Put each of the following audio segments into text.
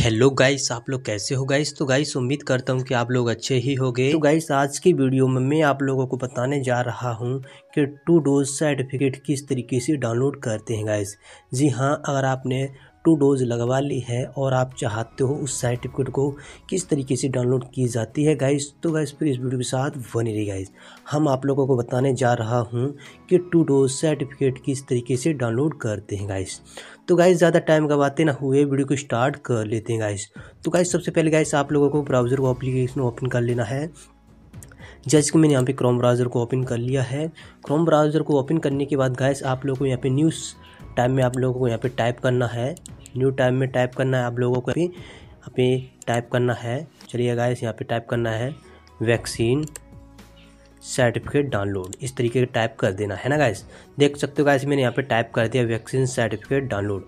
hello guys आप लोग कैसे हो गाइस तो गाइस उम्मीद करता हूँ कि आप लोग अच्छे ही हो तो गाइस आज की वीडियो में मैं आप लोगों को बताने जा रहा हूँ कि टू डोज सर्टिफिकेट किस तरीके से डाउनलोड करते हैं गाइस जी हाँ अगर आपने टू डोज लगवा ली है और आप चाहते हो उस सर्टिफिकेट को किस तरीके से डाउनलोड की जाती है गाइस तो गाइस फिर इस वीडियो के साथ बनी रही गाइस हम आप लोगों को बताने जा रहा हूँ कि टू डोज सर्टिफिकेट किस तरीके से डाउनलोड करते हैं गाइस तो गाइस ज़्यादा टाइम गवाते ना हुए वीडियो को स्टार्ट कर लेते हैं गाइस तो गाइस सबसे पहले गाइस आप लोगों को ब्राउज़र को अप्लीकेशन ओपन कर लेना है जैसे कि मैंने यहाँ पे क्रोम ब्राउज़र को ओपन कर लिया है क्रोम ब्राउज़र को ओपन करने के बाद गैस आप लोगों को यहाँ पे न्यूज़ टाइम में आप लोगों को यहाँ पे टाइप करना है न्यू टाइप में टाइप करना है आप लोगों को भी अपने टाइप करना है चलिए गाइस यहाँ पे टाइप करना है वैक्सीन सर्टिफिकेट डाउनलोड इस तरीके का टाइप कर देना है ना गाइस देख सकते हो गाइस मैंने यहाँ पे टाइप कर दिया वैक्सीन सर्टिफिकेट डाउनलोड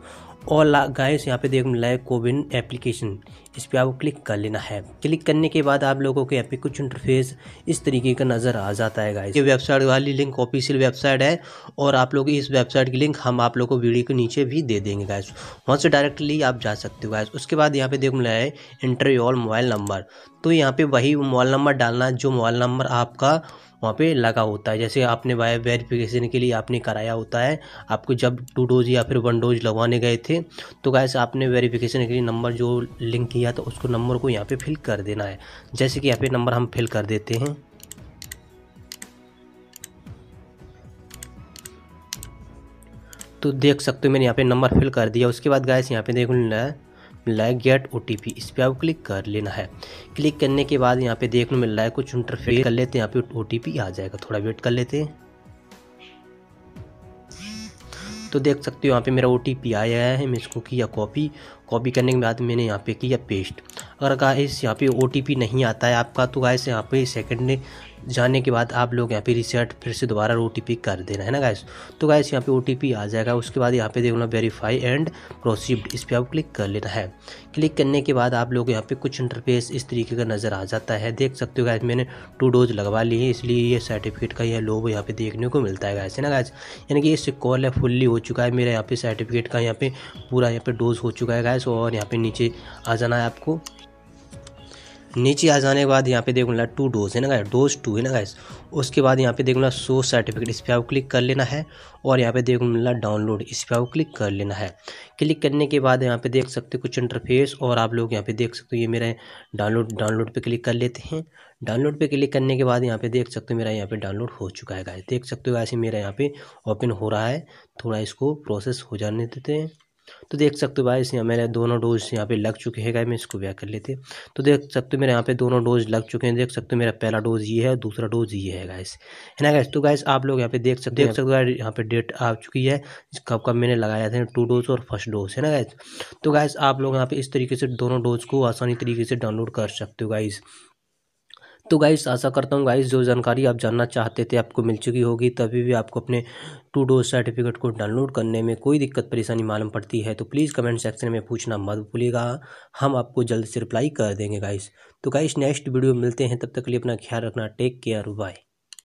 और गाइस यहाँ पे देख मिला है कोविन एप्लीकेशन इस पर आपको क्लिक कर लेना है क्लिक करने के बाद आप लोगों के यहाँ पे कुछ इंटरफेस इस तरीके का नज़र आ जाता है गाइस ये वेबसाइट वाली लिंक ऑफिशियल वेबसाइट है और आप लोग इस वेबसाइट की लिंक हम आप लोगों को वीडियो के नीचे भी दे देंगे गाइस वहाँ से डायरेक्टली आप जा सकते हो गाइस उसके बाद यहाँ पे देख मिला है इंटर ऑल मोबाइल नंबर तो यहाँ पे वही मोबाइल नंबर डालना जो मोबाइल नंबर आपका वहाँ पे लगा होता है जैसे आपने वाई वेरिफिकेशन के लिए आपने कराया होता है आपको जब टू डोज या फिर वन डोज लगवाने गए थे थे तो गैस आपने वेरिफिकेशन के लिए नंबर जो लिंक किया था उसको नंबर को यहाँ पे फिल कर देना है जैसे कि यहाँ पे नंबर हम फिल कर देते हैं तो देख सकते हो मैंने यहाँ पे नंबर फिल कर दिया उसके बाद गैस यहाँ पे देख लो like get O T P इस पर आपको क्लिक कर लेना है क्लिक करने के बाद यहाँ पे देख लो मिल रहा है कुछ इंटरफेयर कर लेते हैं यहाँ पे ओ आ जाएगा थोड़ा वेट कर लेते हैं तो देख सकते हो यहाँ पे मेरा ओ टी पी आया है मैं इसको किया कॉपी कॉपी करने के बाद मैंने यहाँ पे किया पेस्ट अगर गाइस यहाँ पे ओ टी पी नहीं आता है आपका तो गाइस यहाँ पे सेकंड जाने के बाद आप लोग यहाँ पे रिसेट फिर से दोबारा ओ कर देना है ना गाइस तो गाइस यहाँ पे ओ आ जाएगा उसके बाद यहाँ पे देखना वेरीफाई एंड प्रोसीड इस पर आप क्लिक कर लेना है क्लिक करने के बाद आप लोग यहाँ पे कुछ इंटरफेस इस तरीके का नज़र आ जाता है देख सकते हो गाइस मैंने टू डोज लगवा ली है इसलिए ये सर्टिफिकेट का यह लोभ यहाँ पे देखने को मिलता है गाइस है ना गाइस यानी कि ये कॉल है फुल्ली हो चुका है मेरा यहाँ पे सर्टिफिकेट का यहाँ पे पूरा यहाँ पे डोज हो चुका है गाइस और यहाँ पे नीचे आ जाना है आपको नीचे आ जाने के बाद यहाँ पे देखूंगा टू डोज है ना गाइस डोज टू है ना गाइस उसके बाद यहाँ पे देखूंगा शो सर्टिफिकेट इस पर आपको क्लिक कर लेना है और यहाँ पे मिलना डाउनलोड इस पर आपको क्लिक कर लेना है क्लिक करने के बाद यहाँ पे देख सकते हो कुछ इंटरफेस और आप लोग यहाँ पे देख सकते हो ये मेरा डाउनलोड डाउनलोड पर क्लिक कर लेते हैं डाउनलोड पे क्लिक करने के बाद यहाँ पे देख सकते हो मेरा यहाँ पे डाउनलोड हो चुका है गाइस देख सकते हो ऐसे मेरा यहाँ पे ओपन हो रहा है थोड़ा इसको प्रोसेस हो जाने देते हैं तो देख सकते हो भाई यहाँ मेरे दोनों डोज यहाँ पे लग चुके हैं गाइस मैं इसको व्या कर लेते तो देख सकते हो मेरे यहाँ पे दोनों डोज लग चुके हैं देख सकते हो मेरा पहला डोज ये है दूसरा डोज ये है गाइस है ना गाइस तो गाइस आप लोग यहाँ पे देख सकते देख सकते हो यहाँ पे डेट आ चुकी है कब कब मैंने लगाया था टू डोज और फर्स्ट डोज है ना गाइस तो गाइस आप लोग यहाँ पे इस तरीके से दोनों डोज को आसानी तरीके से डाउनलोड कर सकते हो गाइस तो गाइस आशा करता हूँ गाइस जो जानकारी आप जानना चाहते थे आपको मिल चुकी होगी तभी भी आपको अपने टू डोज सर्टिफिकेट को डाउनलोड करने में कोई दिक्कत परेशानी मालूम पड़ती है तो प्लीज़ कमेंट सेक्शन में पूछना मत भूलिएगा हम आपको जल्द से रिप्लाई कर देंगे गाइस तो गाइस नेक्स्ट वीडियो मिलते हैं तब तक के लिए अपना ख्याल रखना टेक केयर बाय